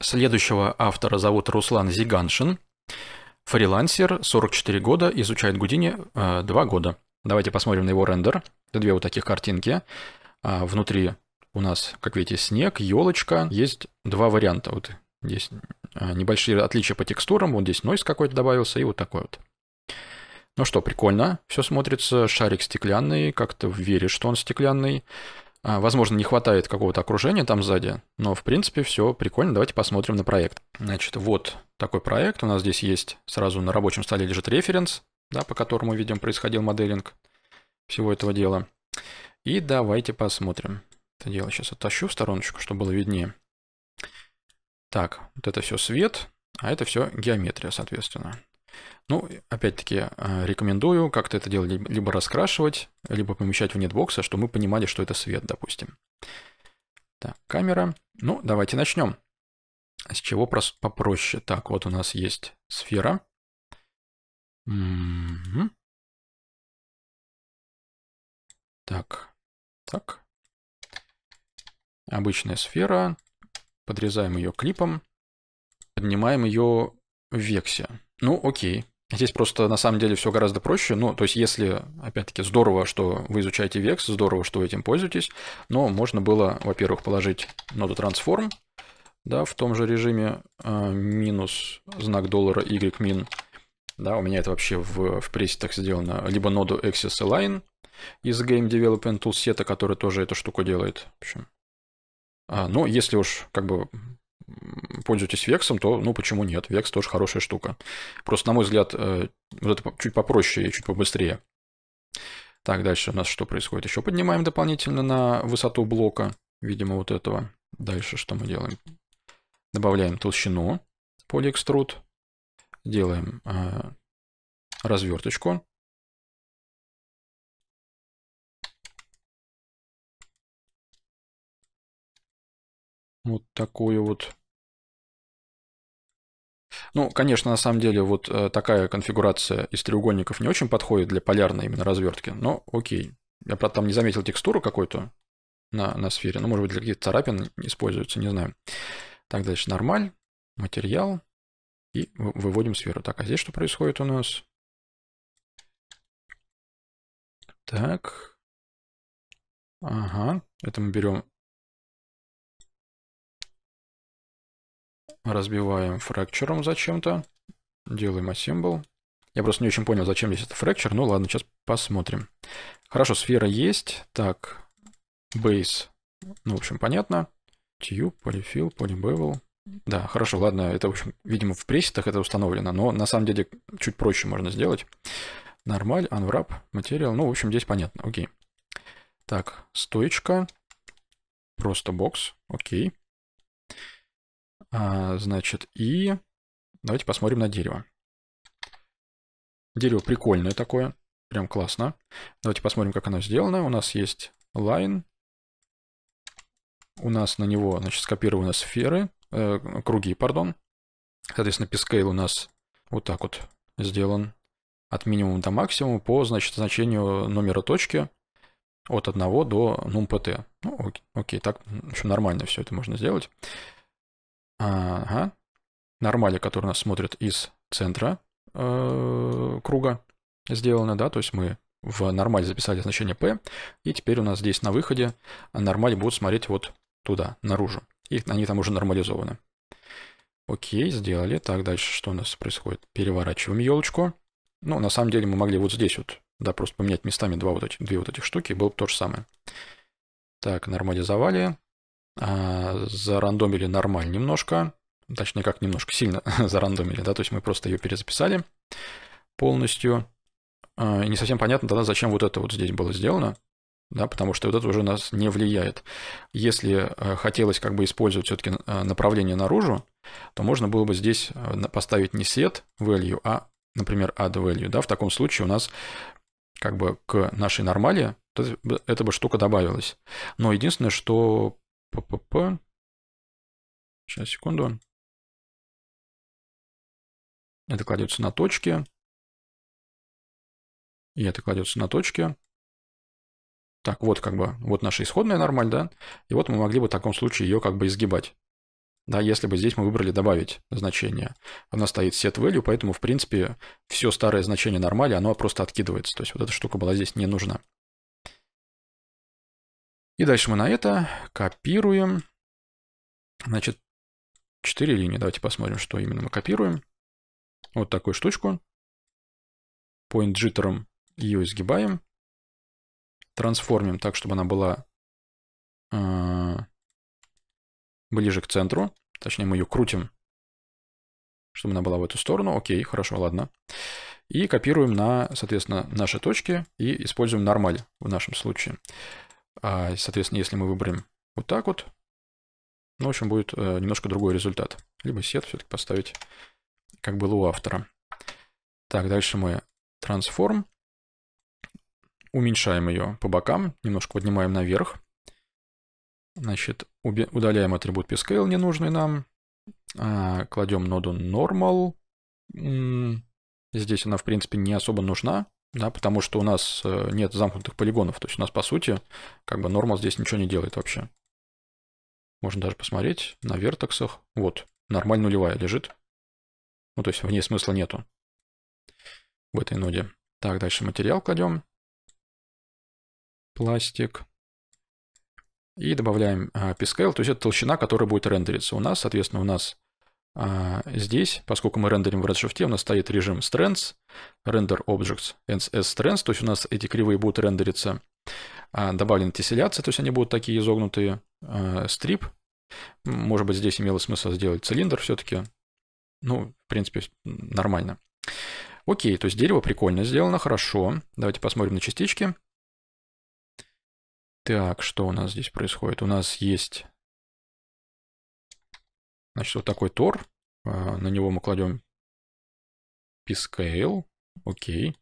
Следующего автора зовут Руслан Зиганшин. Фрилансер, 44 года, изучает Гудини э, 2 года. Давайте посмотрим на его рендер. Это две вот таких картинки. А внутри у нас, как видите, снег, елочка. Есть два варианта. Вот здесь а, небольшие отличия по текстурам. Вот здесь нойс какой-то добавился и вот такой вот. Ну что, прикольно. Все смотрится. Шарик стеклянный. Как-то веришь, что он стеклянный. А, возможно, не хватает какого-то окружения там сзади, но в принципе все прикольно. Давайте посмотрим на проект. Значит, вот такой проект. У нас здесь есть сразу на рабочем столе лежит референс, да, по которому, видим, происходил моделинг всего этого дела. И давайте посмотрим. Это дело сейчас оттащу в стороночку, чтобы было виднее. Так, вот это все свет, а это все геометрия, соответственно. Ну, опять-таки, э, рекомендую как-то это дело либо раскрашивать, либо помещать в нетбокса, чтобы мы понимали, что это свет, допустим. Так, камера. Ну, давайте начнем. С чего попроще? Так, вот у нас есть сфера. Угу. Так, так. Обычная сфера. Подрезаем ее клипом. Поднимаем ее в вексе. Ну, окей. Здесь просто на самом деле все гораздо проще. Ну, то есть если, опять-таки, здорово, что вы изучаете Vex, здорово, что вы этим пользуетесь, но можно было, во-первых, положить ноду transform, да, в том же режиме э, минус знак доллара y min, да, у меня это вообще в, в прессе так сделано, либо ноду access align из game development toolset, который тоже эту штуку делает, в общем. А, ну, если уж как бы пользуетесь вексом, то ну почему нет? Векс тоже хорошая штука. Просто, на мой взгляд, э, вот это чуть попроще и чуть побыстрее. Так, дальше у нас что происходит? Еще поднимаем дополнительно на высоту блока, видимо, вот этого. Дальше что мы делаем? Добавляем толщину полиэкструд, делаем э, разверточку Вот такую вот. Ну, конечно, на самом деле вот э, такая конфигурация из треугольников не очень подходит для полярной именно развертки, но окей. Я, правда, там не заметил текстуру какой-то на, на сфере, но, может быть, для каких-то царапин используется, не знаю. Так, дальше нормаль, материал и выводим сферу. Так, а здесь что происходит у нас? Так. Ага, это мы берем разбиваем фракчером зачем-то. Делаем ассембл. Я просто не очень понял, зачем здесь это фракчер. Ну ладно, сейчас посмотрим. Хорошо, сфера есть. Так, base. Ну, в общем, понятно. Tube, polyfill, polybevel. Да, хорошо, ладно, это, в общем, видимо, в пресетах это установлено, но на самом деле чуть проще можно сделать. Нормаль, unwrap, материал, ну, в общем, здесь понятно, окей. Так, стоечка, просто бокс, окей. А, значит, и давайте посмотрим на дерево. Дерево прикольное такое, прям классно. Давайте посмотрим, как оно сделано. У нас есть line. У нас на него, значит, скопированы сферы, э, круги, пардон. Соответственно, пискейл у нас вот так вот сделан от минимума до максимума по, значит, значению номера точки от 1 до нумпт. Ну, окей, окей, так, в общем, нормально все это можно сделать. Ага. Нормали, которые нас смотрят из центра э, круга сделано, да, то есть мы в нормале записали значение p, и теперь у нас здесь на выходе нормали будут смотреть вот туда, наружу. И они там уже нормализованы. Окей, сделали. Так, дальше что у нас происходит? Переворачиваем елочку. Ну, на самом деле мы могли вот здесь вот, да, просто поменять местами два вот эти, две вот этих штуки, и было бы то же самое. Так, нормализовали. А, зарандомили нормаль немножко, точнее как немножко, сильно зарандомили, да, то есть мы просто ее перезаписали полностью. А, не совсем понятно тогда, зачем вот это вот здесь было сделано, да, потому что вот это уже нас не влияет. Если э, хотелось как бы использовать все-таки э, направление наружу, то можно было бы здесь э, поставить не set value, а, например, add value, да, в таком случае у нас как бы к нашей нормали эта бы штука добавилась. Но единственное, что Ппп. Сейчас, секунду. Это кладется на точки. И это кладется на точки. Так, вот как бы, вот наша исходная нормаль, да? И вот мы могли бы в таком случае ее как бы изгибать. Да, если бы здесь мы выбрали добавить значение. Она стоит set value, поэтому, в принципе, все старое значение нормали, оно просто откидывается. То есть вот эта штука была здесь не нужна. И дальше мы на это копируем, значит, 4 линии. Давайте посмотрим, что именно мы копируем. Вот такую штучку. Point джиттером ее изгибаем. Трансформим так, чтобы она была э, ближе к центру. Точнее, мы ее крутим, чтобы она была в эту сторону. Окей, хорошо, ладно. И копируем на, соответственно, наши точки и используем нормаль в нашем случае. А, соответственно, если мы выберем вот так вот, ну, в общем, будет э, немножко другой результат. Либо сет все-таки поставить, как было у автора. Так, дальше мы трансформ. Уменьшаем ее по бокам, немножко поднимаем наверх. Значит, удаляем атрибут pscale ненужный нам. А, Кладем ноду normal. Здесь она, в принципе, не особо нужна да, потому что у нас э, нет замкнутых полигонов, то есть у нас, по сути, как бы нормал здесь ничего не делает вообще. Можно даже посмотреть на вертексах. Вот, нормально нулевая лежит. Ну, то есть в ней смысла нету в этой ноде. Так, дальше материал кладем. Пластик. И добавляем э, pscale, то есть это толщина, которая будет рендериться. У нас, соответственно, у нас а, здесь, поскольку мы рендерим в Redshift, e, у нас стоит режим Strands, Render Objects, NS Strands, то есть у нас эти кривые будут рендериться, а, добавлена тесселяция, то есть они будут такие изогнутые, стрип. А, Может быть, здесь имело смысл сделать цилиндр все-таки. Ну, в принципе, нормально. Окей, то есть дерево прикольно сделано, хорошо. Давайте посмотрим на частички. Так, что у нас здесь происходит? У нас есть Значит, вот такой тор. А, на него мы кладем PScale. Окей.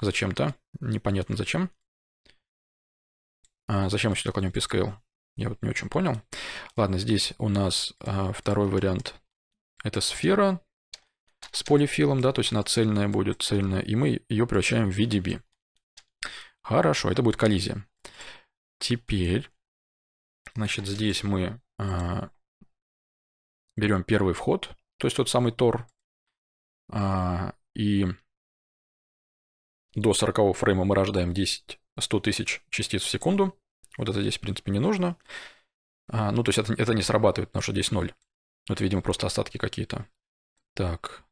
Зачем-то. Непонятно зачем. А зачем мы сюда кладем PScale? Я вот не очень понял. Ладно, здесь у нас а, второй вариант. Это сфера с полифилом, да, то есть она цельная будет, цельная, и мы ее превращаем в VDB. Хорошо, это будет коллизия. Теперь, значит, здесь мы а, берем первый вход, то есть тот самый Тор, а, и до 40 фрейма мы рождаем 10 100 тысяч частиц в секунду. Вот это здесь, в принципе, не нужно. А, ну, то есть это, это не срабатывает, потому что здесь 0. Ну, это, видимо, просто остатки какие-то. Так.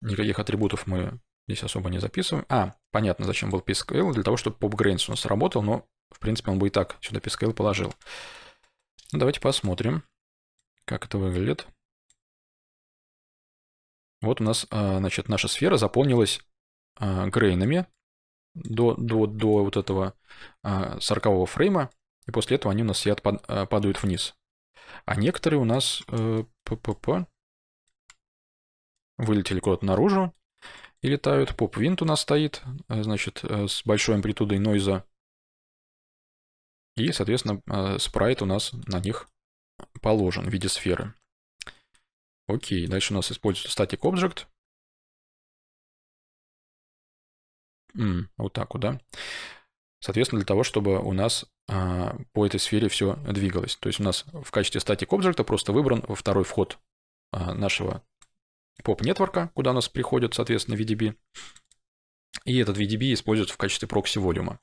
Никаких атрибутов мы здесь особо не записываем. А, понятно, зачем был PScale. Для того, чтобы PopGrains у нас сработал, но, в принципе, он бы и так сюда PScale положил. Ну, давайте посмотрим. Как это выглядит? Вот у нас, а, значит, наша сфера заполнилась а, грейнами до, до, до вот этого 40 а, фрейма, и после этого они у нас сидят, падают вниз. А некоторые у нас э, ППП вылетели куда-то наружу и летают. Поп-винт у нас стоит, э, значит, э, с большой амплитудой нойза. И, соответственно, спрайт у нас на них положен в виде сферы. Окей, дальше у нас используется static object. М, вот так вот, да? Соответственно, для того, чтобы у нас а, по этой сфере все двигалось. То есть у нас в качестве static object просто выбран второй вход а, нашего поп-нетворка, куда у нас приходит, соответственно, VDB. И этот VDB используется в качестве прокси-волюма.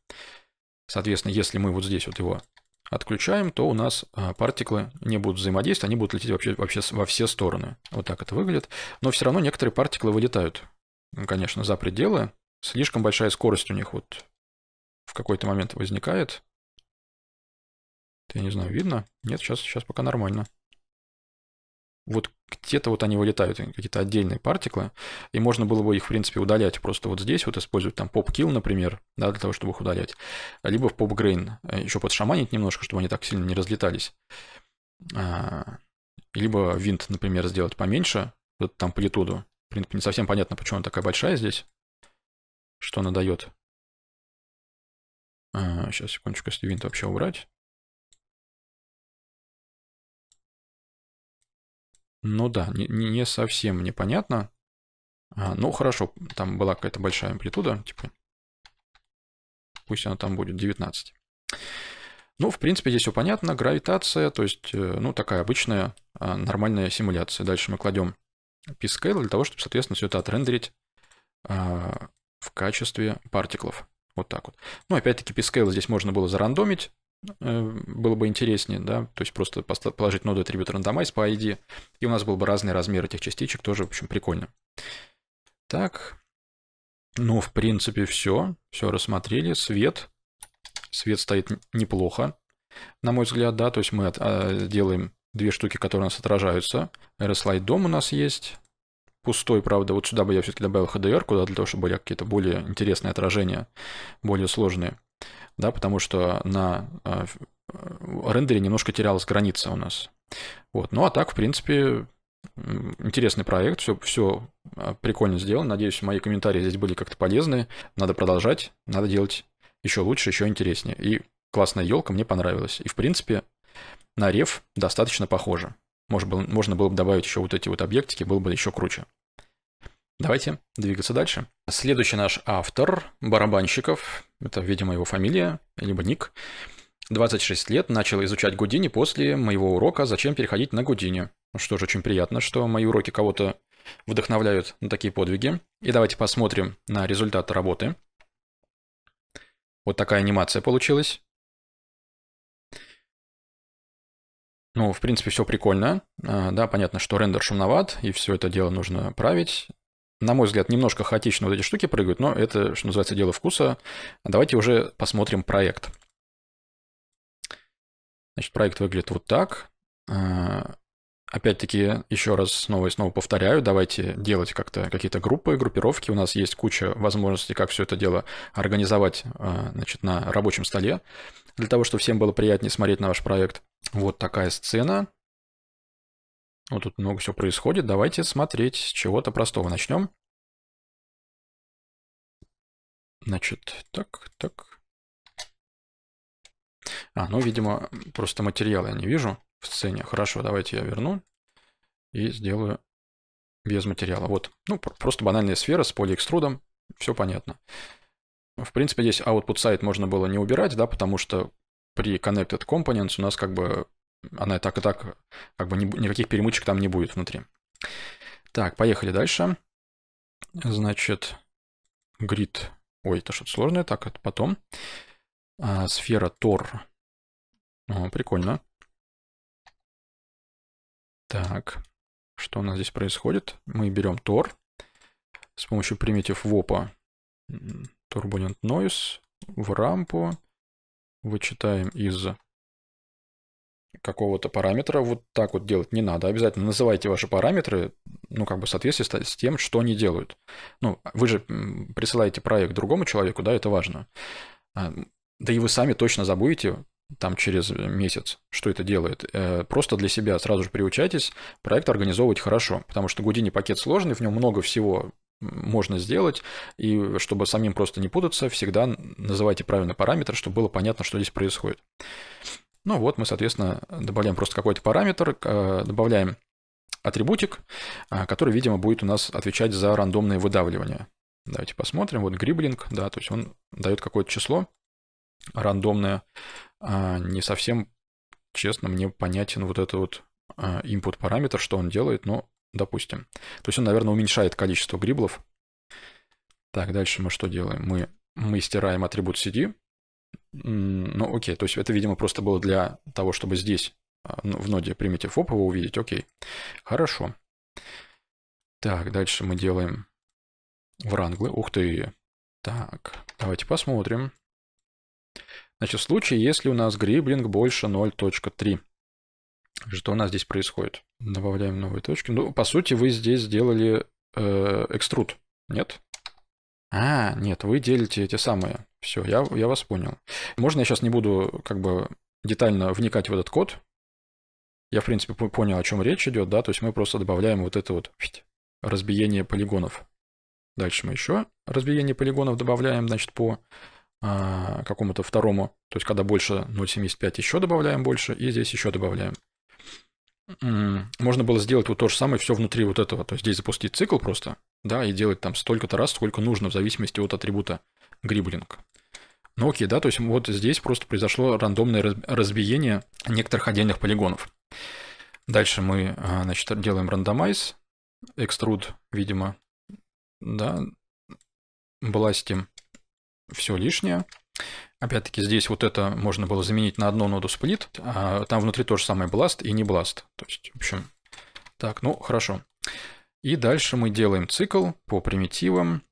Соответственно, если мы вот здесь вот его отключаем, то у нас а, партиклы не будут взаимодействовать, они будут лететь вообще, вообще во все стороны. Вот так это выглядит. Но все равно некоторые партиклы вылетают, конечно, за пределы. Слишком большая скорость у них вот в какой-то момент возникает. Я не знаю, видно? Нет, сейчас, сейчас пока нормально вот где-то вот они вылетают, э, какие-то отдельные партиклы, и можно было бы их, в принципе, удалять просто вот здесь, вот использовать там поп PopKill, например, да, для того, чтобы их удалять, либо в поп PopGrain, э, еще подшаманить немножко, чтобы они так сильно не разлетались. А, либо винт, например, сделать поменьше, вот там амплитуду. В принципе, не совсем понятно, почему она такая большая здесь, что она дает. Сейчас, а, секундочку, если винт вообще убрать. Ну да, не, не совсем непонятно. понятно. А, ну хорошо, там была какая-то большая амплитуда, типа. Пусть она там будет 19. Ну, в принципе, здесь все понятно. Гравитация, то есть, э, ну, такая обычная а, нормальная симуляция. Дальше мы кладем p для того, чтобы, соответственно, все это отрендерить а, в качестве партиклов. Вот так вот. Ну, опять-таки, p здесь можно было зарандомить. Э, было бы интереснее, да, то есть просто положить ноду attribute randomize по ID, и у нас был бы разный размер этих частичек, тоже, в общем, прикольно. Так, ну, в принципе, все, все рассмотрели, свет, свет стоит неплохо, на мой взгляд, да, то есть мы а, делаем две штуки, которые у нас отражаются, RSLight дом у нас есть, пустой, правда, вот сюда бы я все-таки добавил HDR, куда для того, чтобы были какие-то более интересные отражения, более сложные да, потому что на э, э, рендере немножко терялась граница у нас. Вот. Ну а так, в принципе, интересный проект, все, все э, прикольно сделано. Надеюсь, мои комментарии здесь были как-то полезны. Надо продолжать, надо делать еще лучше, еще интереснее. И классная елка мне понравилась. И, в принципе, на рев достаточно похоже. Может было, можно было бы добавить еще вот эти вот объектики, было бы еще круче. Давайте двигаться дальше. Следующий наш автор Барабанщиков, это, видимо, его фамилия, либо ник, 26 лет, начал изучать Гудини после моего урока «Зачем переходить на Гудини?». Что же, очень приятно, что мои уроки кого-то вдохновляют на такие подвиги. И давайте посмотрим на результат работы. Вот такая анимация получилась. Ну, в принципе, все прикольно. А, да, понятно, что рендер шумноват, и все это дело нужно править на мой взгляд, немножко хаотично вот эти штуки прыгают, но это, что называется, дело вкуса. Давайте уже посмотрим проект. Значит, проект выглядит вот так. А, опять-таки, еще раз снова и снова повторяю, давайте делать как-то какие-то группы, группировки. У нас есть куча возможностей, как все это дело организовать а, значит, на рабочем столе, для того, чтобы всем было приятнее смотреть на ваш проект. Вот такая сцена. Вот ну, тут много всего происходит. Давайте смотреть с чего-то простого. Начнем. Значит, так, так. А, ну, видимо, просто материал я не вижу в сцене. Хорошо, давайте я верну и сделаю без материала. Вот, ну, просто банальная сфера с полиэкструдом. Все понятно. В принципе, здесь output сайт можно было не убирать, да, потому что при connected components у нас как бы она и так и так, как бы никаких перемычек там не будет внутри. Так, поехали дальше. Значит, грид. Ой, это что-то сложное. Так, это потом. А, сфера Тор. О, прикольно. Так, что у нас здесь происходит? Мы берем Тор с помощью примитив вопа Turbulent Noise в рампу. Вычитаем из какого-то параметра, вот так вот делать не надо. Обязательно называйте ваши параметры, ну, как бы в соответствии с тем, что они делают. Ну, вы же присылаете проект другому человеку, да, это важно. А, да и вы сами точно забудете там через месяц, что это делает. Э, просто для себя сразу же приучайтесь проект организовывать хорошо, потому что Гудини пакет сложный, в нем много всего можно сделать, и чтобы самим просто не путаться, всегда называйте правильный параметр, чтобы было понятно, что здесь происходит. Ну вот мы, соответственно, добавляем просто какой-то параметр, э, добавляем атрибутик, а, который, видимо, будет у нас отвечать за рандомное выдавливание. Давайте посмотрим. Вот гриблинг, да, то есть он дает какое-то число рандомное. А, не совсем, честно, мне понятен вот этот вот а, input параметр, что он делает, но допустим. То есть он, наверное, уменьшает количество гриблов. Так, дальше мы что делаем? Мы, мы стираем атрибут cd, ну, окей, то есть это, видимо, просто было для того, чтобы здесь а, ну, в ноде примитив op его увидеть, окей. Хорошо. Так, дальше мы делаем вранглы. Ух ты. Так, давайте посмотрим. Значит, в случае, если у нас гриблинг больше 0.3, что у нас здесь происходит? Добавляем новые точки. Ну, по сути, вы здесь сделали э, экструд, нет? А, нет, вы делите эти самые. Все, я, я вас понял. Можно я сейчас не буду как бы детально вникать в этот код? Я, в принципе, понял, о чем речь идет, да, то есть мы просто добавляем вот это вот разбиение полигонов. Дальше мы еще разбиение полигонов добавляем, значит, по а, какому-то второму, то есть когда больше 0.75 еще добавляем больше, и здесь еще добавляем. Можно было сделать вот то же самое все внутри вот этого, то есть здесь запустить цикл просто, да, и делать там столько-то раз, сколько нужно в зависимости от атрибута гриблинг. Ну окей, да, то есть вот здесь просто произошло рандомное разбиение некоторых отдельных полигонов. Дальше мы, а, значит, делаем рандомайз, экструд, видимо, да, бластим все лишнее. Опять-таки здесь вот это можно было заменить на одну ноду сплит, а там внутри тоже самое бласт и не бласт То есть, в общем, так, ну хорошо. И дальше мы делаем цикл по примитивам.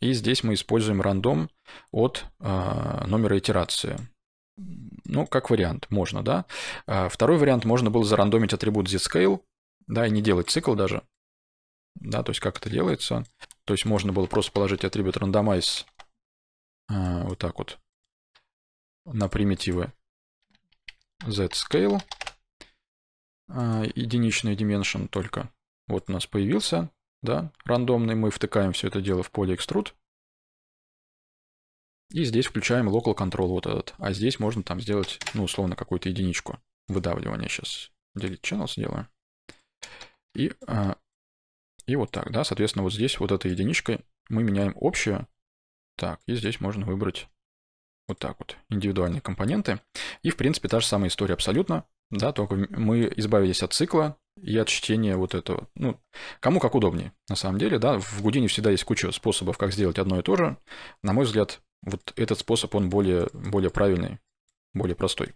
И здесь мы используем рандом от э, номера итерации. Ну, как вариант, можно, да. А, второй вариант, можно было зарандомить атрибут zscale, да, и не делать цикл даже. Да, то есть как это делается. То есть можно было просто положить атрибут randomize э, а, вот так вот на примитивы z_scale scale э, единичный dimension только. Вот у нас появился, да, рандомный, мы втыкаем все это дело в поле экструд И здесь включаем local control вот этот. А здесь можно там сделать, ну, условно, какую-то единичку выдавливания. Сейчас delete channel сделаю И, а, и вот так, да, соответственно, вот здесь вот эта единичка мы меняем общую. Так, и здесь можно выбрать вот так вот индивидуальные компоненты. И, в принципе, та же самая история абсолютно да, только мы избавились от цикла и от чтения вот этого. Ну, кому как удобнее, на самом деле, да, в Гудине всегда есть куча способов, как сделать одно и то же. На мой взгляд, вот этот способ, он более, более правильный, более простой.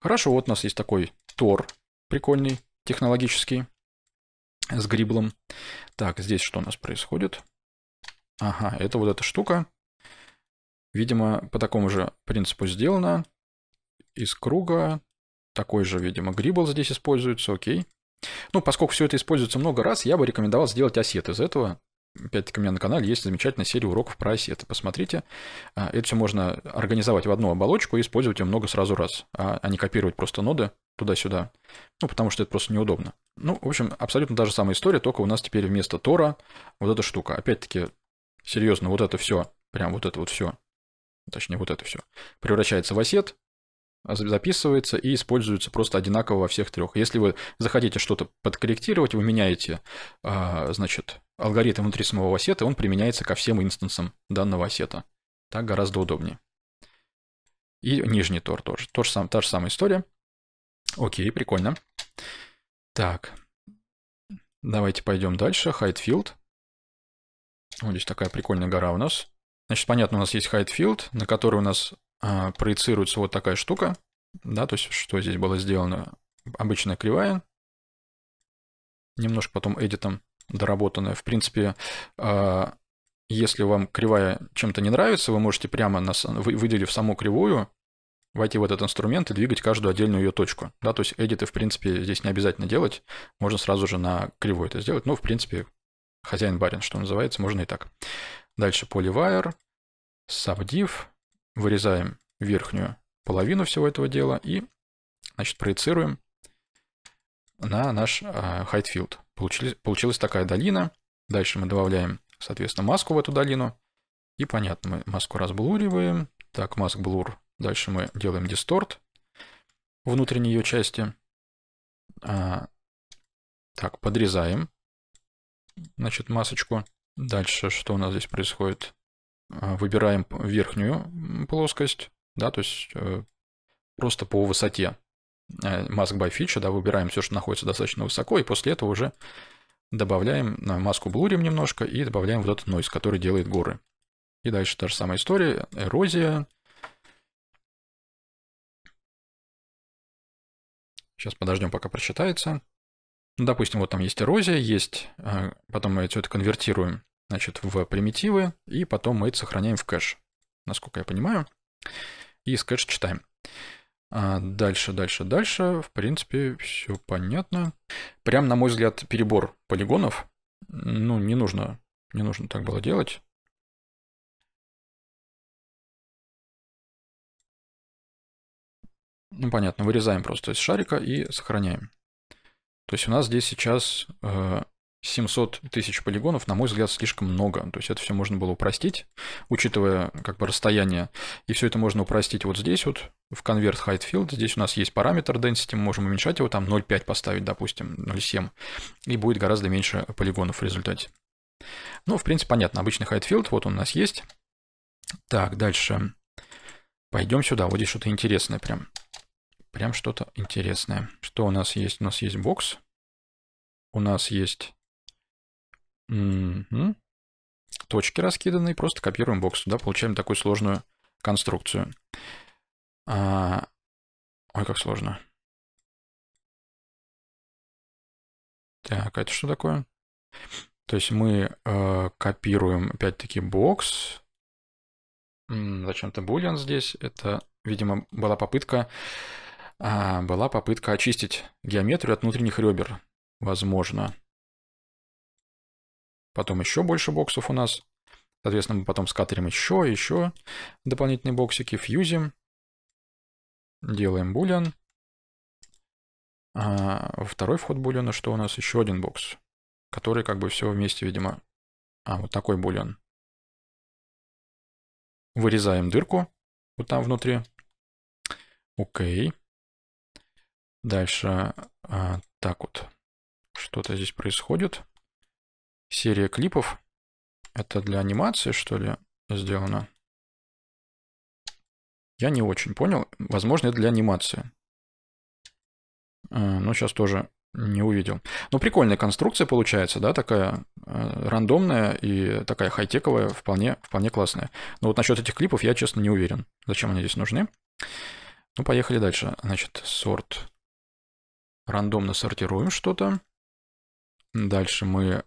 Хорошо, вот у нас есть такой Тор прикольный, технологический, с гриблом. Так, здесь что у нас происходит? Ага, это вот эта штука. Видимо, по такому же принципу сделана. Из круга такой же, видимо, грибл здесь используется, окей. Ну, поскольку все это используется много раз, я бы рекомендовал сделать осет из этого. Опять-таки у меня на канале есть замечательная серия уроков про осеты. Посмотрите, а, это все можно организовать в одну оболочку и использовать ее много сразу раз, а, а не копировать просто ноды туда-сюда. Ну, потому что это просто неудобно. Ну, в общем, абсолютно та же самая история, только у нас теперь вместо Тора вот эта штука. Опять-таки, серьезно, вот это все, прям вот это вот все, точнее, вот это все, превращается в осет, записывается и используется просто одинаково во всех трех. Если вы захотите что-то подкорректировать, вы меняете, а, значит, алгоритм внутри самого ассета, он применяется ко всем инстансам данного ассета. Так гораздо удобнее. И нижний тор тоже. То же сам, та же самая история. Окей, прикольно. Так. Давайте пойдем дальше. Hidefield. Вот здесь такая прикольная гора у нас. Значит, понятно, у нас есть Hidefield, на который у нас а, проецируется вот такая штука, да, то есть что здесь было сделано, обычная кривая, немножко потом эдитом доработанная. В принципе, а, если вам кривая чем-то не нравится, вы можете прямо, на, выделив саму кривую, войти в этот инструмент и двигать каждую отдельную ее точку. Да, то есть эдиты, в принципе, здесь не обязательно делать. Можно сразу же на кривую это сделать. Но ну, в принципе, хозяин-барин, что называется, можно и так. Дальше polyvire, subdiv вырезаем верхнюю половину всего этого дела и значит, проецируем на наш а, height field. Получилась, получилась такая долина. Дальше мы добавляем, соответственно, маску в эту долину. И понятно, мы маску разблуриваем. Так, маск blur. Дальше мы делаем дисторт внутренней ее части. А, так, подрезаем, значит, масочку. Дальше что у нас здесь происходит? А, выбираем верхнюю плоскость, да, то есть э, просто по высоте э, mask by feature, да, выбираем все, что находится достаточно высоко, и после этого уже добавляем э, маску блурим немножко и добавляем вот этот noise, который делает горы. И дальше та же самая история, эрозия. Сейчас подождем, пока прочитается. допустим, вот там есть эрозия, есть, потом мы все это конвертируем значит, в примитивы, и потом мы это сохраняем в кэш, насколько я понимаю. И из кэша читаем. А, дальше, дальше, дальше. В принципе, все понятно. Прям, на мой взгляд, перебор полигонов. Ну, не нужно, не нужно так было делать. Ну, понятно, вырезаем просто из шарика и сохраняем. То есть у нас здесь сейчас э, 700 тысяч полигонов, на мой взгляд, слишком много. То есть это все можно было упростить, учитывая как бы расстояние. И все это можно упростить вот здесь вот, в конверт Height Field. Здесь у нас есть параметр density, мы можем уменьшать его, там 0,5 поставить, допустим, 0,7. И будет гораздо меньше полигонов в результате. Ну, в принципе, понятно. Обычный Height Field, вот он у нас есть. Так, дальше. Пойдем сюда. Вот здесь что-то интересное прям. Прям что-то интересное. Что у нас есть? У нас есть бокс. У нас есть Угу. Точки раскиданы, просто копируем бокс туда, получаем такую сложную конструкцию. А... Ой, как сложно. Так, а это что такое? То есть мы э, копируем опять-таки бокс. Зачем-то булен здесь. Это, видимо, была попытка, э, была попытка очистить геометрию от внутренних ребер. Возможно потом еще больше боксов у нас. Соответственно, мы потом скатерим еще, еще дополнительные боксики, фьюзим, делаем булен. А второй вход булена, что у нас? Еще один бокс, который как бы все вместе, видимо. А, вот такой булен. Вырезаем дырку вот там внутри. Окей. Дальше а, так вот. Что-то здесь происходит серия клипов. Это для анимации, что ли, сделано? Я не очень понял. Возможно, это для анимации. Э, но сейчас тоже не увидел. Но ну, прикольная конструкция получается, да, такая э, рандомная и такая хай-тековая, вполне, вполне классная. Но вот насчет этих клипов я, честно, не уверен, зачем они здесь нужны. Ну, поехали дальше. Значит, сорт. Рандомно сортируем что-то. Дальше мы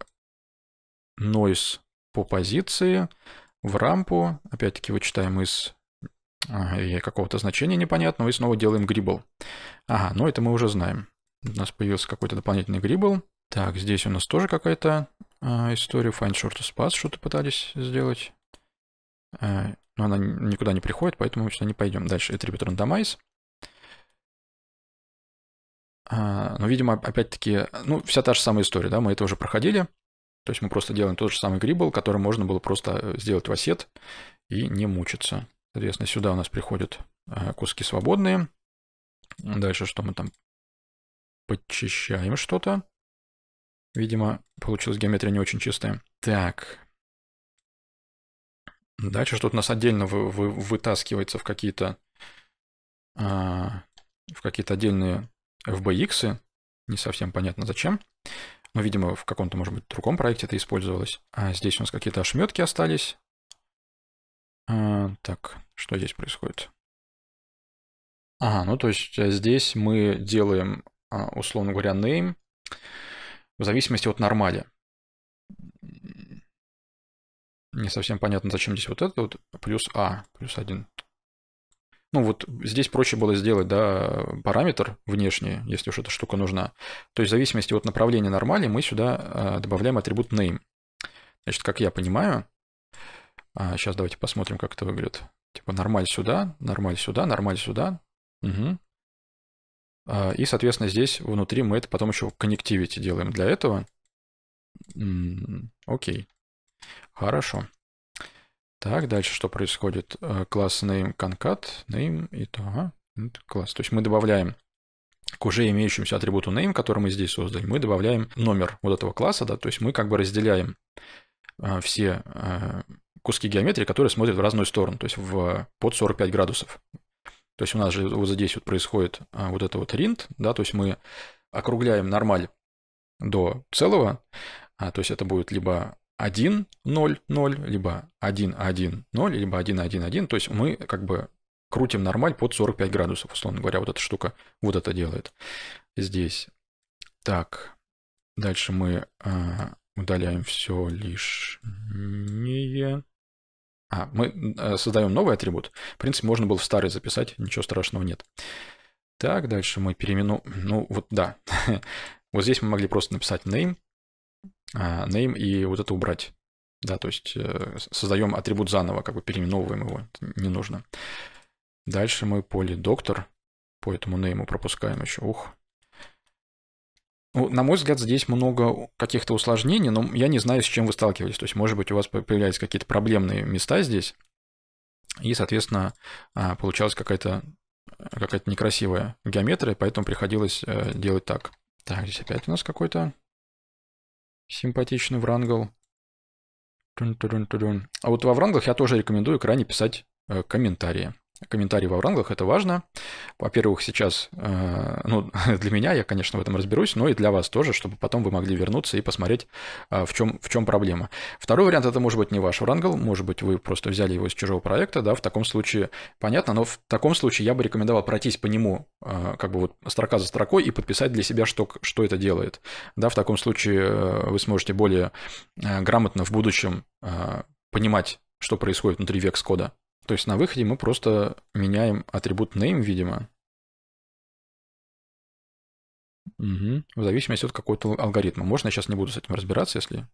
noise по позиции, в рампу, опять-таки вычитаем из какого-то значения непонятного, и снова делаем грибл. Ага, но это мы уже знаем. У нас появился какой-то дополнительный грибл. Так, здесь у нас тоже какая-то э, история. Find shortest path что-то пытались сделать. Э, но она никуда не приходит, поэтому мы сюда не пойдем. Дальше attribute randomize. Э, но, видимо, опять-таки, ну, вся та же самая история, да, мы это уже проходили. То есть мы просто делаем тот же самый грибл, который можно было просто э, сделать в осет и не мучиться. Соответственно, сюда у нас приходят э, куски свободные. Дальше что мы там подчищаем что-то. Видимо, получилась геометрия не очень чистая. Так. Дальше что-то у нас отдельно вы, вы, вытаскивается в какие-то а, в какие-то отдельные FBX. Не совсем понятно зачем. Ну, видимо, в каком-то, может быть, другом проекте это использовалось. А здесь у нас какие-то ошметки остались. А, так, что здесь происходит? Ага, ну то есть э, здесь мы делаем, а, условно говоря, name в зависимости от нормали. Не совсем понятно, зачем здесь вот это вот плюс А, плюс один. Ну вот здесь проще было сделать, да, параметр внешний, если уж эта штука нужна. То есть в зависимости от направления нормали мы сюда а, добавляем атрибут name. Значит, как я понимаю, сейчас а, давайте посмотрим, как это выглядит. Типа нормаль сюда, нормаль сюда, нормаль сюда. Угу. И, соответственно, здесь внутри мы это потом еще коннективити делаем для этого. Окей. Хорошо. Так, дальше что происходит? Э, класс name concat, name и то, ага, ну, класс. То есть мы добавляем к уже имеющемуся атрибуту name, который мы здесь создали, мы добавляем номер вот этого класса, да, то есть мы как бы разделяем э, все э, куски геометрии, которые смотрят в разную сторону, то есть в, под 45 градусов. То есть у нас же вот здесь вот происходит вот это вот ринт, да, то есть мы округляем нормаль до целого, а, то есть это будет либо 1, 0, 0, либо 1, 1, 0, либо 1, 1, 1. То есть мы как бы крутим нормаль под 45 градусов, условно говоря. Вот эта штука вот это делает здесь. Так, дальше мы э, удаляем все лишнее. А, мы э, а, создаем новый атрибут. В принципе, можно было в старый записать, ничего страшного нет. Так, дальше мы переименуем... Ну, вот да. вот здесь мы могли просто написать name, а, name и вот это убрать. Да, то есть э, создаем атрибут заново, как бы переименовываем его, это не нужно. Дальше мы поле доктор, по этому нейму пропускаем еще, ух. Ну, на мой взгляд, здесь много каких-то усложнений, но я не знаю, с чем вы сталкивались. То есть, может быть, у вас появлялись какие-то проблемные места здесь, и, соответственно, а, получалась какая-то какая-то некрасивая геометрия, поэтому приходилось э, делать так. Так, здесь опять у нас какой-то симпатичный Врангел. а вот во Вранглах я тоже рекомендую крайне писать э, комментарии комментарии во вранглах, это важно. Во-первых, сейчас, э, ну, для меня, я, конечно, в этом разберусь, но и для вас тоже, чтобы потом вы могли вернуться и посмотреть, э, в чем, в чем проблема. Второй вариант, это может быть не ваш врангл, может быть, вы просто взяли его из чужого проекта, да, в таком случае, понятно, но в таком случае я бы рекомендовал пройтись по нему, э, как бы вот строка за строкой и подписать для себя, что, что это делает. Да, в таком случае вы сможете более грамотно в будущем понимать, что происходит внутри векс кода. То есть на выходе мы просто меняем атрибут name, видимо. Угу. В зависимости от какого-то алгоритма. Можно я сейчас не буду с этим разбираться, если...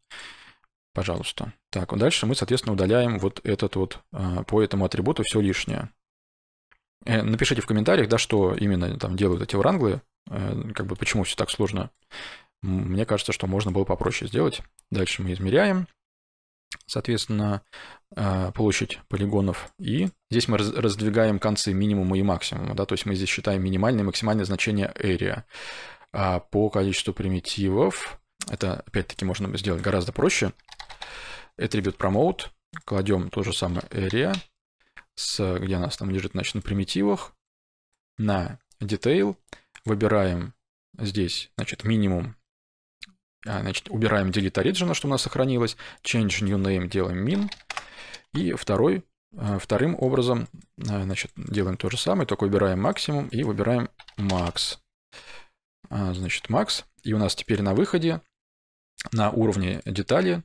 Пожалуйста. Так, дальше мы, соответственно, удаляем вот этот вот а, по этому атрибуту все лишнее. Э, напишите в комментариях, да, что именно там делают эти вранглы, э, как бы почему все так сложно. Мне кажется, что можно было попроще сделать. Дальше мы измеряем соответственно, а, площадь полигонов. И здесь мы раздвигаем концы минимума и максимума. Да? То есть мы здесь считаем минимальное и максимальное значение area. А по количеству примитивов, это опять-таки можно сделать гораздо проще, attribute promote, кладем то же самое area, с, где у нас там лежит, значит, на примитивах, на detail, выбираем здесь, значит, минимум а, значит, убираем delete original, что у нас сохранилось. Change new name делаем min. И второй, э, вторым образом э, значит, делаем то же самое, только убираем максимум и выбираем max. А, значит, max. И у нас теперь на выходе на уровне детали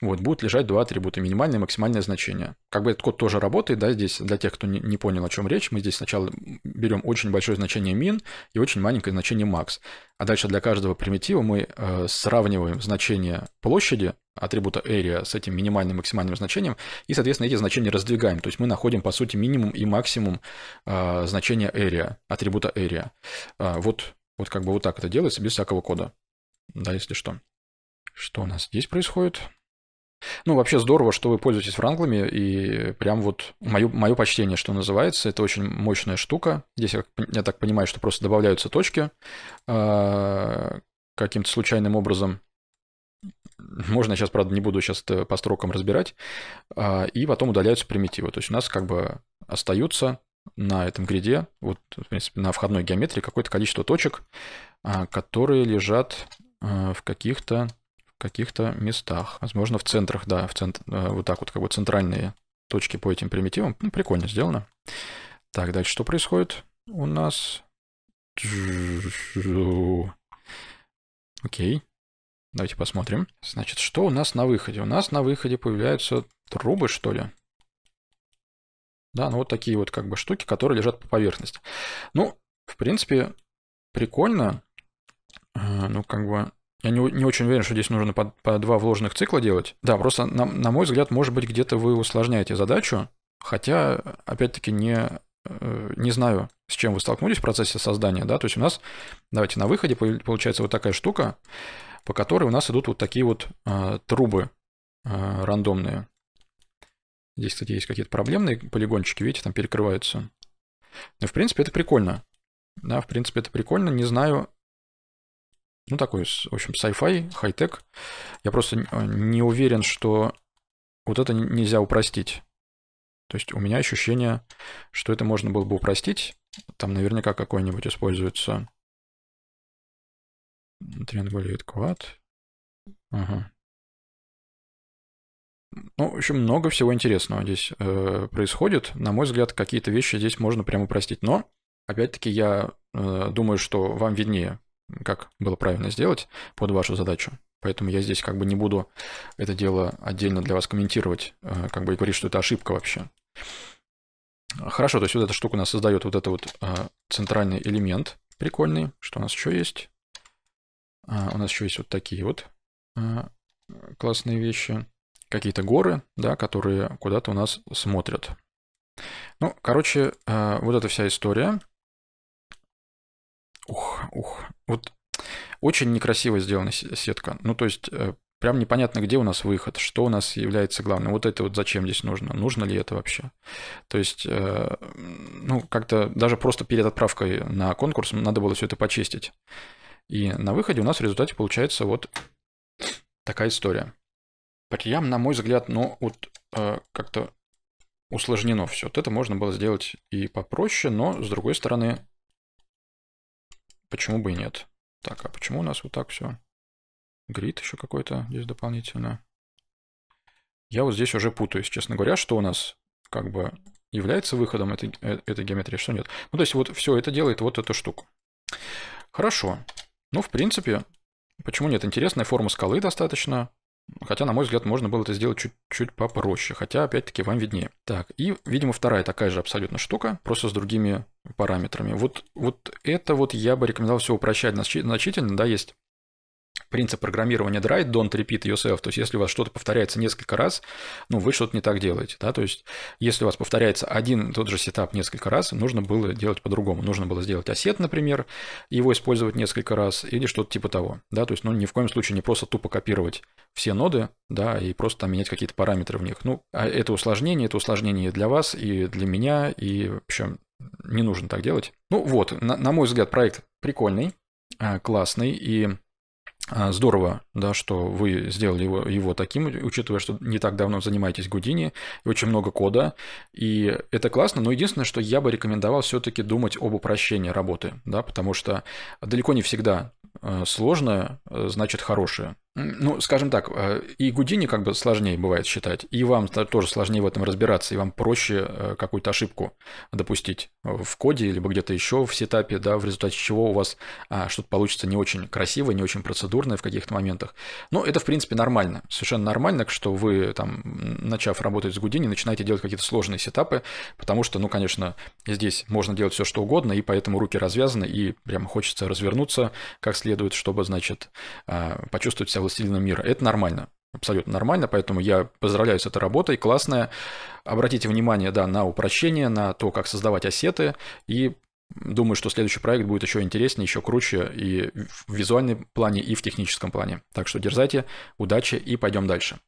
вот, будут лежать два атрибута, минимальное и максимальное значение. Как бы этот код тоже работает, да, здесь для тех, кто не, не понял, о чем речь, мы здесь сначала берем очень большое значение min и очень маленькое значение max. А дальше для каждого примитива мы э, сравниваем значение площади атрибута area с этим минимальным и максимальным значением, и, соответственно, эти значения раздвигаем. То есть мы находим, по сути, минимум и максимум э, значения area, атрибута area. Э, вот, вот как бы вот так это делается без всякого кода. Да, если что. Что у нас здесь происходит? Ну, вообще здорово, что вы пользуетесь франглами и прям вот мое, мое почтение, что называется, это очень мощная штука. Здесь, я, я так понимаю, что просто добавляются точки э, каким-то случайным образом. Можно, сейчас, правда, не буду сейчас по строкам разбирать. Э, и потом удаляются примитивы. То есть у нас как бы остаются на этом гриде, вот, в принципе, на входной геометрии какое-то количество точек, а, которые лежат в каких-то каких-то местах. Возможно, в центрах, да, в цент... Э, вот так вот как бы центральные точки по этим примитивам. Ну, прикольно сделано. Так, дальше что происходит? У нас... Окей. Давайте посмотрим. Значит, что у нас на выходе? У нас на выходе появляются трубы, что ли? Да, ну вот такие вот как бы штуки, которые лежат по поверхности. Ну, в принципе, прикольно. Э, ну, как бы я не, не очень уверен, что здесь нужно по, по два вложенных цикла делать. Да, просто, на, на мой взгляд, может быть, где-то вы усложняете задачу, хотя, опять-таки, не, э, не знаю, с чем вы столкнулись в процессе создания. Да? То есть у нас, давайте, на выходе получается вот такая штука, по которой у нас идут вот такие вот э, трубы э, рандомные. Здесь, кстати, есть какие-то проблемные полигончики, видите, там перекрываются. Но, ну, в принципе, это прикольно. Да, в принципе, это прикольно. Не знаю, ну, такой, в общем, sci-fi, хай-тек. Я просто э, не уверен, что вот это нельзя упростить. То есть у меня ощущение, что это можно было бы упростить. Там наверняка какой-нибудь используется Triangulate Quad. Ага. Ну, в общем, много всего интересного здесь э, происходит. На мой взгляд, какие-то вещи здесь можно прямо упростить. Но, опять-таки, я э, думаю, что вам виднее как было правильно сделать под вашу задачу. Поэтому я здесь как бы не буду это дело отдельно для вас комментировать, э, как бы и говорить, что это ошибка вообще. Хорошо, то есть вот эта штука у нас создает вот этот вот э, центральный элемент прикольный. Что у нас еще есть? А, у нас еще есть вот такие вот э, классные вещи. Какие-то горы, да, которые куда-то у нас смотрят. Ну, короче, вот эта вся история. Ух, ух, вот очень некрасиво сделана сетка. Ну, то есть э, прям непонятно, где у нас выход, что у нас является главным. Вот это вот зачем здесь нужно, нужно ли это вообще. То есть, э, ну, как-то даже просто перед отправкой на конкурс надо было все это почистить. И на выходе у нас в результате получается вот такая история. Прям, на мой взгляд, ну, вот э, как-то усложнено все. Вот это можно было сделать и попроще, но, с другой стороны, Почему бы и нет? Так, а почему у нас вот так все? Грид еще какой-то здесь дополнительно. Я вот здесь уже путаюсь, честно говоря, что у нас как бы является выходом этой, э, этой геометрии, а что нет. Ну, то есть вот все это делает вот эту штуку. Хорошо. Ну, в принципе, почему нет? Интересная форма скалы достаточно. Хотя, на мой взгляд, можно было это сделать чуть-чуть попроще, хотя, опять-таки, вам виднее. Так, и, видимо, вторая такая же абсолютно штука, просто с другими параметрами. Вот, вот это вот я бы рекомендовал все упрощать значительно, да, есть принцип программирования Drive, don't repeat yourself. То есть, если у вас что-то повторяется несколько раз, ну, вы что-то не так делаете. Да? То есть, если у вас повторяется один и тот же сетап несколько раз, нужно было делать по-другому. Нужно было сделать осет, например, его использовать несколько раз или что-то типа того. Да? То есть, ну, ни в коем случае не просто тупо копировать все ноды, да, и просто там менять какие-то параметры в них. Ну, а это усложнение, это усложнение для вас и для меня, и вообще не нужно так делать. Ну вот, на, на мой взгляд, проект прикольный, а, классный, и а, здорово, да, что вы сделали его, его таким, учитывая, что не так давно занимаетесь Гудини, очень много кода, и это классно, но единственное, что я бы рекомендовал все-таки думать об упрощении работы, да, потому что далеко не всегда э, сложное э, значит хорошее, ну, скажем так, э, и Гудини как бы сложнее бывает считать, и вам тоже сложнее в этом разбираться, и вам проще э, какую-то ошибку допустить в коде, либо где-то еще в сетапе, да, в результате чего у вас а, что-то получится не очень красивое, не очень процедурное в каких-то моментах. Но ну, это, в принципе, нормально, совершенно нормально, что вы, там, начав работать с Гудини, начинаете делать какие-то сложные сетапы, потому что, ну, конечно, здесь можно делать все, что угодно, и поэтому руки развязаны, и прямо хочется развернуться как следует, чтобы, значит, а, почувствовать себя властелином мира. Это нормально. Абсолютно нормально, поэтому я поздравляю с этой работой, классная. Обратите внимание, да, на упрощение, на то, как создавать осеты, и думаю, что следующий проект будет еще интереснее, еще круче и в визуальном плане, и в техническом плане. Так что дерзайте, удачи и пойдем дальше.